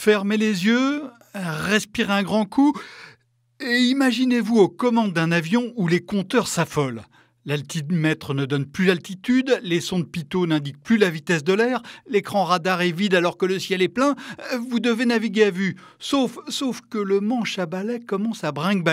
Fermez les yeux, respirez un grand coup et imaginez-vous aux commandes d'un avion où les compteurs s'affolent. L'altimètre ne donne plus l'altitude, les de pitot n'indiquent plus la vitesse de l'air, l'écran radar est vide alors que le ciel est plein, vous devez naviguer à vue, sauf, sauf que le manche à balai commence à brinque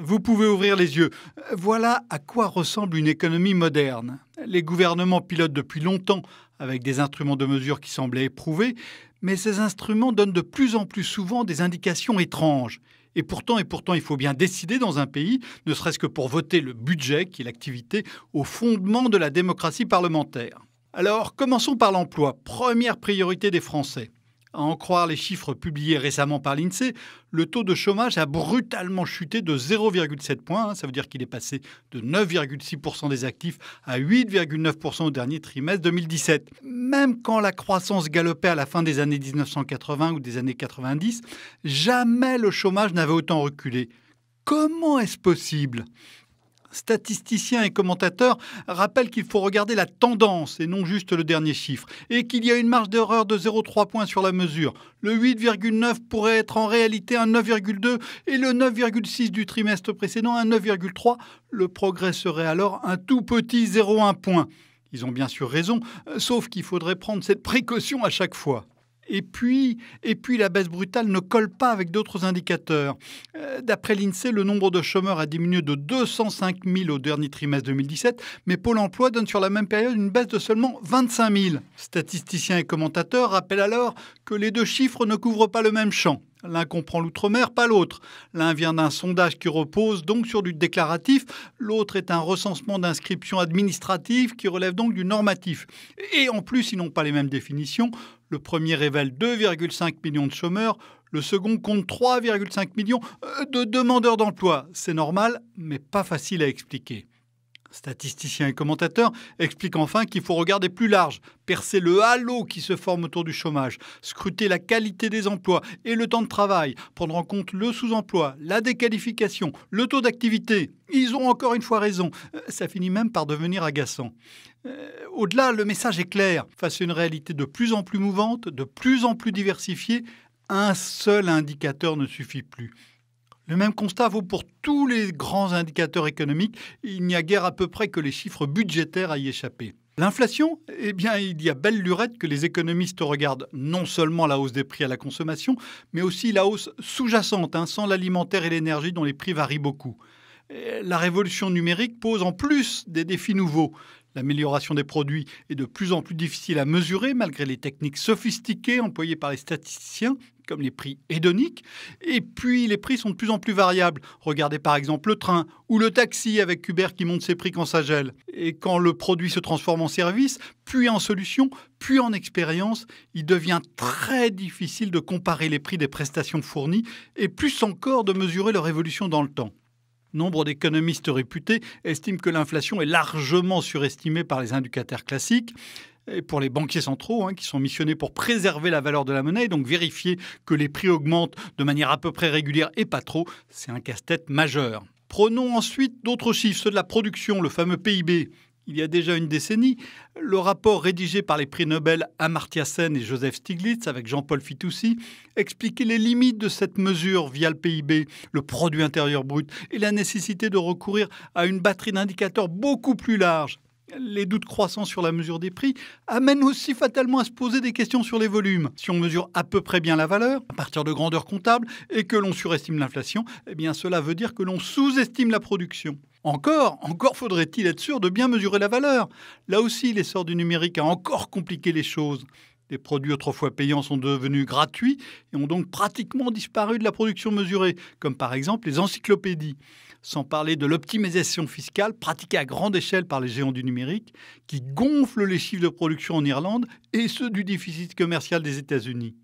Vous pouvez ouvrir les yeux. Voilà à quoi ressemble une économie moderne. Les gouvernements pilotent depuis longtemps avec des instruments de mesure qui semblaient éprouvés, mais ces instruments donnent de plus en plus souvent des indications étranges. Et pourtant, et pourtant, il faut bien décider dans un pays, ne serait-ce que pour voter le budget, qui est l'activité au fondement de la démocratie parlementaire. Alors, commençons par l'emploi, première priorité des Français. À en croire les chiffres publiés récemment par l'INSEE, le taux de chômage a brutalement chuté de 0,7 points. Hein. Ça veut dire qu'il est passé de 9,6% des actifs à 8,9% au dernier trimestre 2017. Même quand la croissance galopait à la fin des années 1980 ou des années 90, jamais le chômage n'avait autant reculé. Comment est-ce possible Statisticiens et commentateurs rappellent qu'il faut regarder la tendance et non juste le dernier chiffre, et qu'il y a une marge d'erreur de 0,3 points sur la mesure. Le 8,9 pourrait être en réalité un 9,2 et le 9,6 du trimestre précédent un 9,3. Le progrès serait alors un tout petit 0,1 point. Ils ont bien sûr raison, euh, sauf qu'il faudrait prendre cette précaution à chaque fois. Et puis, et puis, la baisse brutale ne colle pas avec d'autres indicateurs. Euh, d'après l'INSEE, le nombre de chômeurs a diminué de 205 000 au dernier trimestre 2017, mais Pôle emploi donne sur la même période une baisse de seulement 25 000. Statisticiens et commentateurs rappellent alors que les deux chiffres ne couvrent pas le même champ. L'un comprend l'outre-mer, pas l'autre. L'un vient d'un sondage qui repose donc sur du déclaratif, l'autre est un recensement d'inscription administratives qui relève donc du normatif. Et en plus, ils n'ont pas les mêmes définitions. Le premier révèle 2,5 millions de chômeurs, le second compte 3,5 millions euh, de demandeurs d'emploi. C'est normal, mais pas facile à expliquer. Statisticien et commentateur explique enfin qu'il faut regarder plus large, percer le halo qui se forme autour du chômage, scruter la qualité des emplois et le temps de travail, prendre en compte le sous-emploi, la déqualification, le taux d'activité. Ils ont encore une fois raison. Euh, ça finit même par devenir agaçant. Euh, au-delà, le message est clair. Face à une réalité de plus en plus mouvante, de plus en plus diversifiée, un seul indicateur ne suffit plus. Le même constat vaut pour tous les grands indicateurs économiques. Il n'y a guère à peu près que les chiffres budgétaires à y échapper. L'inflation, eh bien, il y a belle lurette que les économistes regardent non seulement la hausse des prix à la consommation, mais aussi la hausse sous-jacente, hein, sans l'alimentaire et l'énergie dont les prix varient beaucoup. La révolution numérique pose en plus des défis nouveaux. L'amélioration des produits est de plus en plus difficile à mesurer malgré les techniques sophistiquées employées par les statisticiens comme les prix hédoniques. Et puis, les prix sont de plus en plus variables. Regardez par exemple le train ou le taxi avec Uber qui monte ses prix quand ça gèle. Et quand le produit se transforme en service, puis en solution, puis en expérience, il devient très difficile de comparer les prix des prestations fournies et plus encore de mesurer leur évolution dans le temps. Nombre d'économistes réputés estiment que l'inflation est largement surestimée par les indicateurs classiques. Et pour les banquiers centraux, hein, qui sont missionnés pour préserver la valeur de la monnaie, donc vérifier que les prix augmentent de manière à peu près régulière et pas trop, c'est un casse-tête majeur. Prenons ensuite d'autres chiffres, ceux de la production, le fameux PIB il y a déjà une décennie, le rapport rédigé par les prix Nobel Amartya Sen et Joseph Stiglitz avec Jean-Paul Fitoussi expliquait les limites de cette mesure via le PIB, le produit intérieur brut, et la nécessité de recourir à une batterie d'indicateurs beaucoup plus large. Les doutes croissants sur la mesure des prix amènent aussi fatalement à se poser des questions sur les volumes. Si on mesure à peu près bien la valeur, à partir de grandeur comptable, et que l'on surestime l'inflation, eh bien cela veut dire que l'on sous-estime la production. Encore, encore faudrait-il être sûr de bien mesurer la valeur. Là aussi, l'essor du numérique a encore compliqué les choses. Les produits autrefois payants sont devenus gratuits et ont donc pratiquement disparu de la production mesurée, comme par exemple les encyclopédies. Sans parler de l'optimisation fiscale pratiquée à grande échelle par les géants du numérique, qui gonflent les chiffres de production en Irlande et ceux du déficit commercial des États-Unis.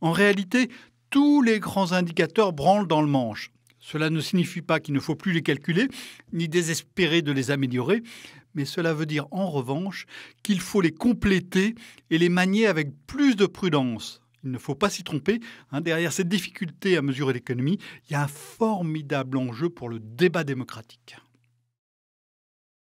En réalité, tous les grands indicateurs branlent dans le manche. Cela ne signifie pas qu'il ne faut plus les calculer, ni désespérer de les améliorer, mais cela veut dire en revanche qu'il faut les compléter et les manier avec plus de prudence. Il ne faut pas s'y tromper. Hein. derrière cette difficulté à mesurer l'économie, il y a un formidable enjeu pour le débat démocratique.